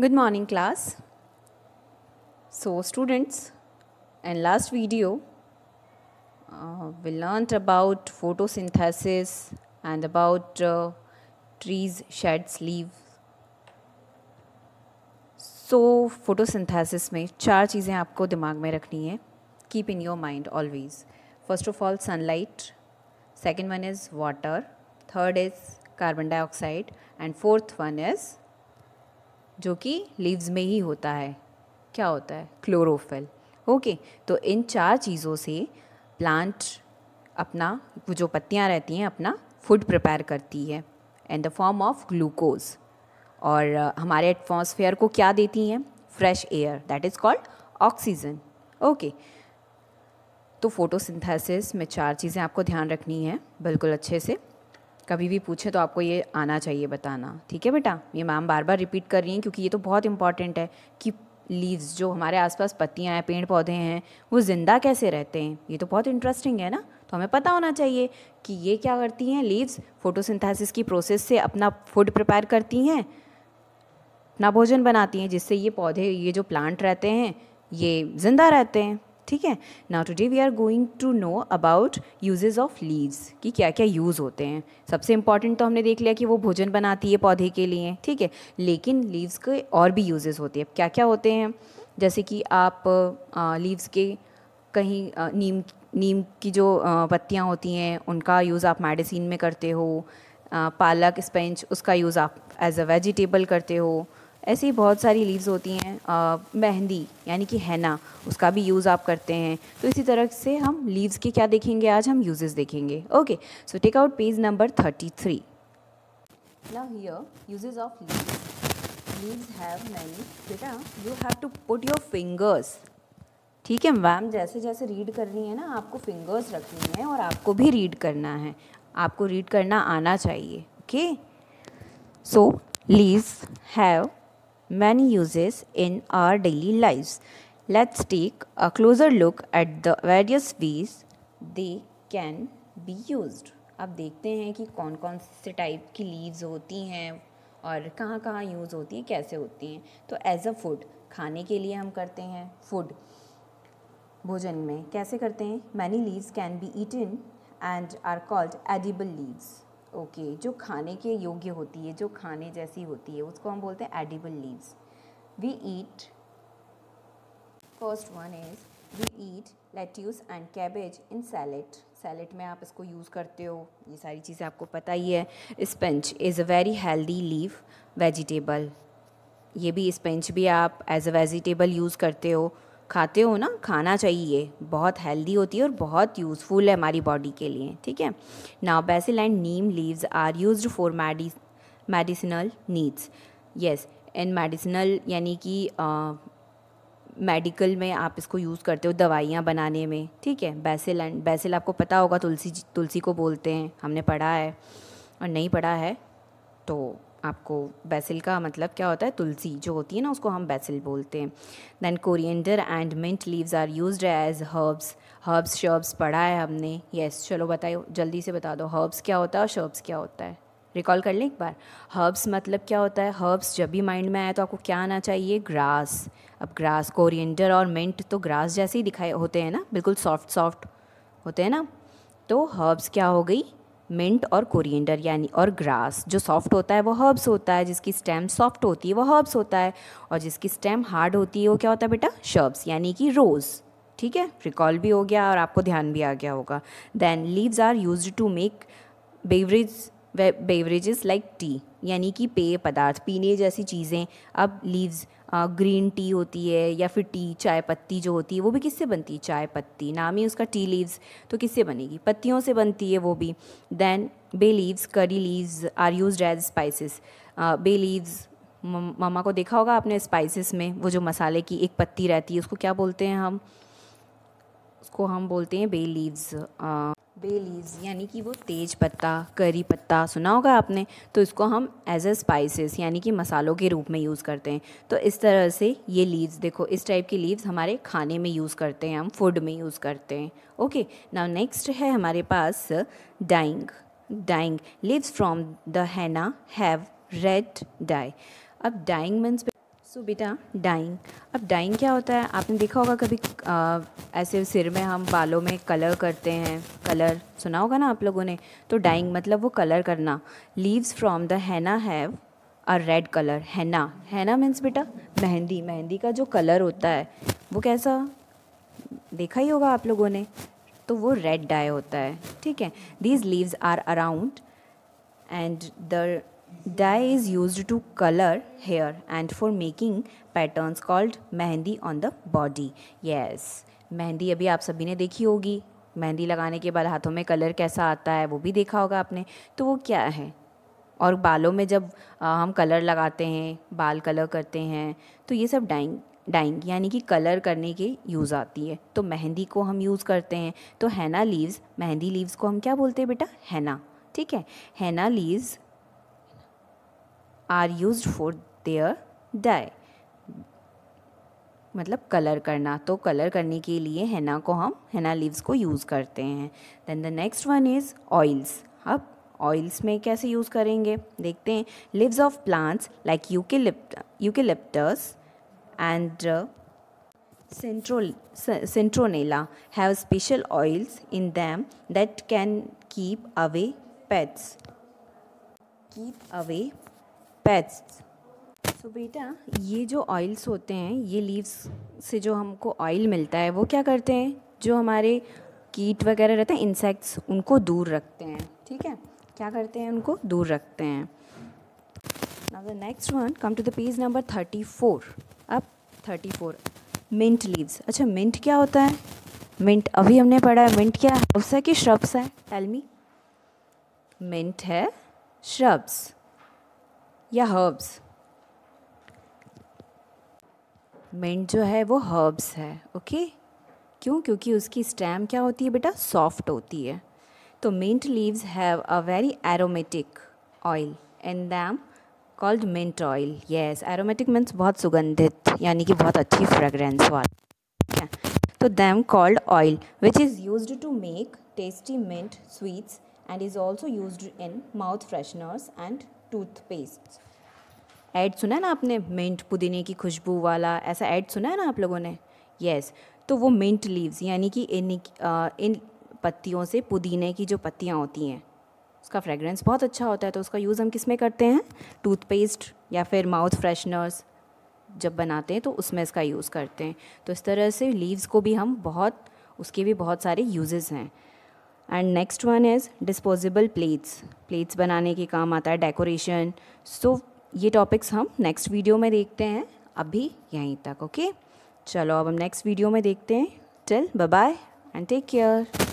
Good morning class so students and last video we learn about photosynthesis and about trees sheds leave so photosynthesis में चार चीज़ें आपको दिमाग में रखनी है keep in your mind always first of all sunlight second one is water third is carbon dioxide and fourth one is जो कि लीव्स में ही होता है क्या होता है क्लोरोफिल ओके तो इन चार चीज़ों से प्लांट अपना जो पत्तियाँ रहती हैं अपना फूड प्रिपेयर करती है in the form of glucose और हमारे एटमोसफेयर को क्या देती हैं fresh air that is called oxygen okay तो फोटोसिंथेसिस में चार चीज़ें आपको ध्यान रखनी है बिल्कुल अच्छे से कभी भी पूछे तो आपको ये आना चाहिए बताना ठीक है बेटा ये मैम बार बार रिपीट कर रही हैं क्योंकि ये तो बहुत इंपॉर्टेंट है कि लीव्स जो हमारे आसपास पत्तियाँ हैं पेड़ पौधे हैं वो ज़िंदा कैसे रहते हैं ये तो बहुत इंटरेस्टिंग है ना तो हमें पता होना चाहिए कि ये क्या करती हैं लीव्स फोटोसिंथेसिस की प्रोसेस से अपना फूड प्रिपेयर करती हैं अपना भोजन बनाती हैं जिससे ये पौधे ये जो प्लांट रहते हैं ये ज़िंदा रहते हैं ठीक है now today we are going to know about usages of leaves कि क्या क्या यूज़ होते हैं सबसे इंपॉर्टेंट तो हमने देख लिया कि वो भोजन बनाती है पौधे के लिए ठीक है लेकिन लीव्स के और भी यूजेज होते हैं क्या क्या होते हैं जैसे कि आप लीव्स के कहीं आ, नीम नीम की जो पत्तियाँ होती हैं उनका यूज़ आप मेडिसिन में करते हो आ, पालक स्पेंच उसका यूज़ आप एज अ वेजिटेबल करते हो ऐसे ही बहुत सारी लीव्स होती हैं मेहंदी यानी कि हैना उसका भी यूज़ आप करते हैं तो इसी तरह से हम लीव्स के क्या देखेंगे आज हम यूजेस देखेंगे okay so take out page number thirty three now here uses of leaves leaves have many बेटा you have to put your fingers ठीक है मैम जैसे जैसे रीड करनी है ना आपको फिंगर्स रखनी है और आपको भी रीड करना है आपको रीड करना आना चाहिए okay so leaves have many uses in our daily lives. Let's take a closer look at the various ways they can be used. अब देखते हैं कि कौन कौन से टाइप की लीव्स होती हैं और कहाँ कहाँ यूज़ होती हैं कैसे होती हैं तो एज अ फूड खाने के लिए हम करते हैं फूड भोजन में कैसे करते हैं many leaves can be eaten and are called edible leaves okay okay, जो खाने के योग्य होती है जो खाने जैसी होती है उसको हम बोलते हैं edible leaves we eat first one is we eat lettuce and cabbage in salad salad में आप इसको यूज़ करते हो ये सारी चीज़ें आपको पता ही है spinach is a very healthy leaf vegetable ये भी स्पेंच भी आप एज अ वेजिटेबल यूज़ करते हो खाते हो ना खाना चाहिए बहुत हेल्दी होती है और बहुत यूज़फुल है हमारी बॉडी के लिए ठीक है now basil and neem leaves are use for medi medicinal needs yes and medicinal यानी कि मेडिकल में आप इसको यूज़ करते हो दवाइयाँ बनाने में ठीक है बैसिल एंड बैसिल आपको पता होगा तुलसी तुलसी को बोलते हैं हमने पढ़ा है और नहीं पढ़ा है तो आपको बैसिल का मतलब क्या होता है तुलसी जो होती है ना उसको हम बैसिल बोलते हैं then coriander and mint leaves are use as herbs herbs shrubs पढ़ा है हमने यस yes, चलो बताइए जल्दी से बता दो हर्ब्स क्या होता है और शर्ब्स क्या होता है रिकॉल कर लें एक बार हर्ब्स मतलब क्या होता है हर्ब्स जब भी माइंड में आए तो आपको क्या आना चाहिए ग्रास अब ग्रास कोरिएंडर और मिंट तो ग्रास जैसे ही दिखाए होते हैं ना बिल्कुल सॉफ्ट सॉफ्ट होते हैं ना तो हर्ब्स क्या हो गई मिंट और कोरिएंडर यानी और ग्रास जो सॉफ्ट होता है वो हर्ब्स होता है जिसकी स्टेम सॉफ्ट होती है वो हर्ब्स होता है और जिसकी स्टेम हार्ड होती है वो क्या होता है बेटा शर्ब्स यानी कि रोज़ ठीक है रिकॉल भी हो गया और आपको ध्यान भी आ गया होगा then leaves are use to make beverage beverages like tea यानी कि पेय पदार्थ पीने जैसी चीज़ें अब लीव्स ग्रीन टी होती है या फिर टी चाय पत्ती जो होती है वो भी किससे बनती है चाय पत्ती नाम ही उसका टी लीव्स तो किससे बनेगी पत्तियों से बनती है वो भी then bay leaves curry leaves are use as spices bay leaves मामा को देखा होगा आपने स्पाइसिस में वो जो मसाले की एक पत्ती रहती है उसको क्या बोलते हैं हम उसको हम बोलते हैं बे लीव्स बे यानी कि वो तेज पत्ता करी पत्ता सुना होगा आपने तो इसको हम एज ए स्पाइसेस यानी कि मसालों के रूप में यूज़ करते हैं तो इस तरह से ये लीव्स देखो इस टाइप की लीव्स हमारे खाने में यूज़ करते हैं हम फूड में यूज़ करते हैं ओके नाउ नेक्स्ट है हमारे पास dyeing dyeing leaves from the henna have red dye अब डाइंग मीन्स सो बेटा डाइंग अब डाइंग क्या होता है आपने देखा होगा कभी आ, ऐसे सिर में हम बालों में कलर करते हैं कलर सुना होगा ना आप लोगों ने तो डाइंग मतलब वो कलर करना leaves from the henna have a red colour henna henna means बेटा मेहंदी मेहंदी का जो कलर होता है वो कैसा देखा ही होगा आप लोगों ने तो वो रेड डाई होता है ठीक है these leaves are around and the Dye is used to color hair and for making patterns called mehndi on the body. Yes, mehndi अभी आप सभी ने देखी होगी मेहंदी लगाने के बाद हाथों में कलर कैसा आता है वो भी देखा होगा आपने तो वो क्या है और बालों में जब आ, हम कलर लगाते हैं बाल कलर करते हैं तो ये सब डाइंग डाइंग यानी कि कलर करने के यूज़ आती है तो मेहंदी को हम यूज़ करते हैं तो हैना लीव्स मेहंदी लीव्स को हम क्या बोलते हैं बेटा हैना ठीक है henna leaves are use for their dye मतलब कलर करना तो कलर करने के लिए हैना को हम हैना लीव्स को यूज़ करते हैं then the next one is oils अब ऑयल्स में कैसे यूज़ करेंगे देखते हैं leaves of plants like eucalypt eucalyptus and centrol, have special special in them that can keep away away keep away pests so बेटा ये जो ऑयल्स होते हैं ये लीव्स से जो हमको ऑयल मिलता है वो क्या करते हैं जो हमारे कीट वगैरह रहते हैं इंसेक्ट्स उनको दूर रखते हैं ठीक है क्या करते हैं उनको दूर रखते हैं now the next one come to the page number thirty four अब थर्टी फोर मिंट लीव्स अच्छा मिंट क्या होता है मिंट अभी हमने पढ़ा है मिंट क्या है है कि श्रब्स है टेलमी मिंट है श्रब्स या हर्ब्स मिंट जो है वो हर्ब्स है ओके क्यों क्योंकि उसकी स्टेम क्या होती है बेटा सॉफ्ट होती है तो mint leaves have a very aromatic oil in them called mint oil yes aromatic means बहुत सुगंधित यानी कि बहुत अच्छी फ्रेगरेंस वाला तो them called oil which is use to make tasty mint sweets and is also use in mouth fresheners and toothpaste ad सुना है ना आपने मिंट पुदीने की खुशबू वाला ऐसा ऐड सुना है ना आप लोगों ने यस yes. तो वो मिंट लीव्स यानी कि इन इन पत्तियों से पुदीने की जो पत्तियाँ होती हैं उसका फ्रेगरेंस बहुत अच्छा होता है तो उसका यूज़ हम किस में करते हैं टूथपेस्ट या फिर माउथ फ्रेशनर्स जब बनाते हैं तो उसमें इसका यूज़ करते हैं तो इस तरह से लीव्स को भी हम बहुत उसके भी बहुत सारे यूजेस हैं and next one is disposable plates plates बनाने के काम आता है डेकोरेशन सो so, ये टॉपिक्स हम नेक्स्ट वीडियो में देखते हैं अभी यहीं तक ओके okay? चलो अब हम नेक्स्ट वीडियो में देखते हैं till bye and take care